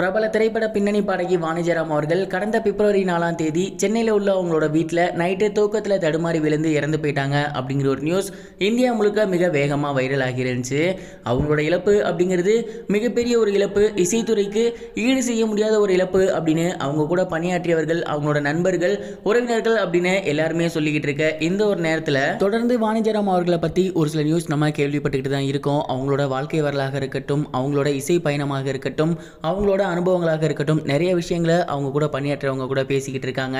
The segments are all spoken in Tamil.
பிரபல திரைப்பட பின்னணி பாடகி வாணிஜராம் அவர்கள் கடந்த பிப்ரவரி நாலாம் தேதி சென்னையில் உள்ள அவங்களோட வீட்டில் நைட்டு தூக்கத்தில் தடுமாறி விழுந்து இறந்து போயிட்டாங்க அப்படிங்கிற ஒரு நியூஸ் இந்தியா முழுக்க மிக வேகமாக வைரல் ஆகிருந்துச்சு அவங்களோட இழப்பு அப்படிங்கிறது மிகப்பெரிய ஒரு இழப்பு இசைத்துறைக்கு ஈடு செய்ய முடியாத ஒரு இழப்பு அப்படின்னு அவங்க கூட பணியாற்றியவர்கள் அவங்களோட நண்பர்கள் உறவினர்கள் அப்படின்னு எல்லாருமே சொல்லிக்கிட்டு இருக்க இந்த ஒரு நேரத்தில் தொடர்ந்து வாணிஜராம் அவர்களை பற்றி ஒரு சில நியூஸ் நம்ம கேள்விப்பட்டுக்கிட்டு தான் இருக்கோம் அவங்களோட வாழ்க்கை வரலாக இருக்கட்டும் அவங்களோட இசை பயணமாக இருக்கட்டும் அவங்களோட அனுபவங்களாக இருக்கட்டும் நிறைய விஷயங்களை அவங்க கூட பணியாற்றவங்க கூட பேசிக்கிட்டு இருக்காங்க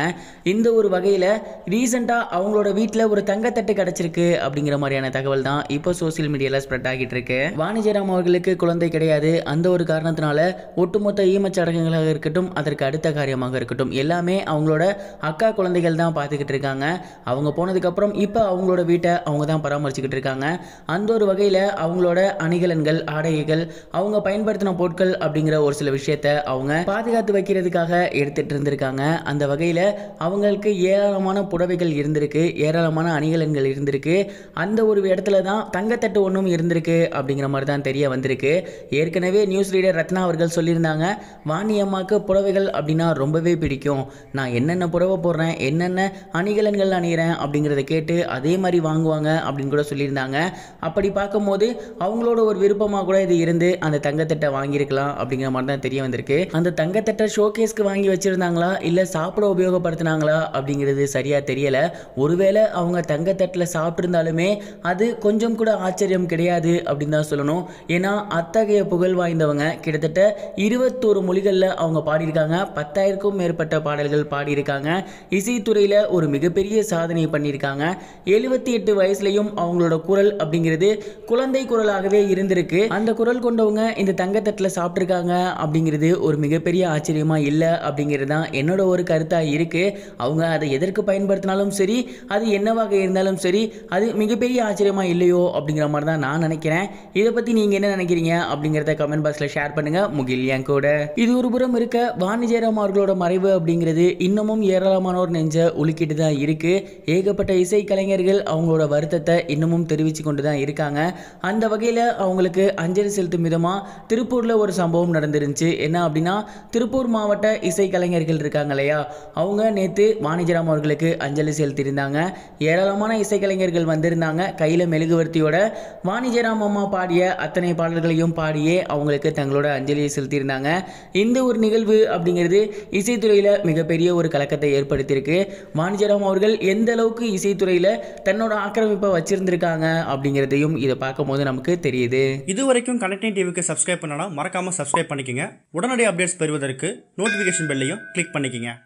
இந்த ஒரு வகையில் ரீசெண்டாக அவங்களோட வீட்டில் ஒரு தங்கத்தட்டு கிடச்சிருக்கு அப்படிங்கிற மாதிரியான தகவல் தான் இப்போ சோசியல் மீடியாவில் ஸ்ப்ரெட் ஆகிட்டு இருக்கு வாணிஜராம் அவர்களுக்கு குழந்தை கிடையாது அந்த ஒரு காரணத்தினால ஒட்டுமொத்த ஈமச்சடங்குகளாக இருக்கட்டும் அதற்கு அடுத்த காரியமாக இருக்கட்டும் எல்லாமே அவங்களோட அக்கா குழந்தைகள் தான் பார்த்துக்கிட்டு இருக்காங்க அவங்க போனதுக்கப்புறம் இப்போ அவங்களோட வீட்டை அவங்க தான் பராமரிச்சுக்கிட்டு இருக்காங்க அந்த ஒரு வகையில் அவங்களோட அணிகலன்கள் ஆடைகள் அவங்க பயன்படுத்தின பொருட்கள் அப்படிங்கிற ஒரு சில விஷயத்தை விஷயத்தை அவங்க பாதுகாத்து வைக்கிறதுக்காக எடுத்துட்டு இருந்திருக்காங்க அந்த வகையில் அவங்களுக்கு ஏராளமான புடவைகள் இருந்திருக்கு ஏராளமான அணிகலன்கள் இருந்திருக்கு அந்த ஒரு இடத்துல தான் தங்கத்தட்டு ஒன்றும் இருந்திருக்கு அப்படிங்கிற மாதிரி தான் தெரிய வந்திருக்கு ஏற்கனவே நியூஸ் ரீடர் ரத்னா அவர்கள் சொல்லியிருந்தாங்க வாணியம்மாக்கு புடவைகள் அப்படின்னா ரொம்பவே பிடிக்கும் நான் என்னென்ன புடவை போடுறேன் என்னென்ன அணிகலன்கள் அணிகிறேன் அப்படிங்கிறத கேட்டு அதே மாதிரி வாங்குவாங்க அப்படின்னு கூட சொல்லியிருந்தாங்க அப்படி பார்க்கும்போது அவங்களோட ஒரு விருப்பமாக கூட இது இருந்து அந்த தங்கத்தட்டை வாங்கியிருக்கலாம் அப்படிங்கிற மாதிரி தான் தெரிய வந்திருக்கு அந்த தங்கத்தட்டை ஷோகேஸ்க்கு வாங்கி வச்சிருந்தாங்களா இல்ல சாப்பிட உபயோகப்படுத்தினாங்களா அப்படிங்கிறது சரியா தெரியல ஒருவேளை அவங்க தங்கத்தட்டில் சாப்பிட்டிருந்தாலுமே அது கொஞ்சம் கூட ஆச்சரியம் கிடையாது அப்படின்னு தான் சொல்லணும் ஏன்னா அத்தகைய புகழ் வாய்ந்தவங்க கிட்டத்தட்ட இருபத்தோரு மொழிகளில் அவங்க பாடியிருக்காங்க பத்தாயிரக்கும் மேற்பட்ட பாடல்கள் பாடியிருக்காங்க இசைத்துறையில் ஒரு மிகப்பெரிய சாதனை பண்ணியிருக்காங்க எழுபத்தி எட்டு வயசுலையும் அவங்களோட குரல் அப்படிங்கிறது குழந்தை குரலாகவே இருந்திருக்கு அந்த குரல் கொண்டவங்க இந்த தங்கத்தட்டில் சாப்பிட்ருக்காங்க அப்படிங்கிறது அப்படிங்கிறது ஒரு மிகப்பெரிய ஆச்சரியமாக இல்லை அப்படிங்கிறது தான் என்னோட ஒரு கருத்தாக இருக்குது அவங்க அதை எதற்கு பயன்படுத்தினாலும் சரி அது என்னவாக இருந்தாலும் சரி அது மிகப்பெரிய ஆச்சரியமாக இல்லையோ அப்படிங்கிற மாதிரி தான் நான் நினைக்கிறேன் இதை பற்றி நீங்கள் என்ன நினைக்கிறீங்க அப்படிங்கிறத கமெண்ட் பாக்ஸில் ஷேர் பண்ணுங்கள் முகில் என் கூட இது ஒரு புறம் இருக்க வாணிஜெயராம் அவர்களோட மறைவு அப்படிங்கிறது இன்னமும் ஏராளமானோர் நெஞ்ச உலுக்கிட்டு தான் இருக்குது ஏகப்பட்ட இசை கலைஞர்கள் அவங்களோட வருத்தத்தை இன்னமும் தெரிவித்து கொண்டு தான் இருக்காங்க அந்த வகையில் அவங்களுக்கு அஞ்சலி செலுத்தும் விதமாக திருப்பூரில் ஒரு சம்பவம் நடந்துருந்துச்சு என்ன அப்படின்னா திருப்பூர் மாவட்ட இசைக்கலைஞர்கள் இருக்காங்க இல்லையா அவங்க நேற்று வாணிஜராம் அவர்களுக்கு அஞ்சலி செலுத்தியிருந்தாங்க ஏராளமான இசைக்கலைஞர்கள் வந்திருந்தாங்க கையில் மெழுகுவர்த்தியோட வாணிஜராம் அம்மா பாடிய அத்தனை பாடல்களையும் பாடியே அவங்களுக்கு தங்களோட அஞ்சலியை செலுத்தியிருந்தாங்க இந்த ஒரு நிகழ்வு அப்படிங்கிறது இசைத்துறையில் மிகப்பெரிய ஒரு கலக்கத்தை ஏற்படுத்தியிருக்கு வாணிஜராம் அவர்கள் எந்த அளவுக்கு இசைத்துறையில் தன்னோட ஆக்கிரமிப்பை வச்சிருந்திருக்காங்க அப்படிங்கிறதையும் இதை பார்க்கும்போது நமக்கு தெரியுது இது வரைக்கும் கனெக்டிங் டிவிக்கு சப்ஸ்கிரைப் பண்ணனா மறக்காமல் சப்ஸ்கிரைப் பண்ணிக்கோங்க உடனடி அப்டேட்ஸ் பெறுவதற்கு நோட்டிஃபிகேஷன் பெல்லையும் கிளிக் பண்ணிக்கங்க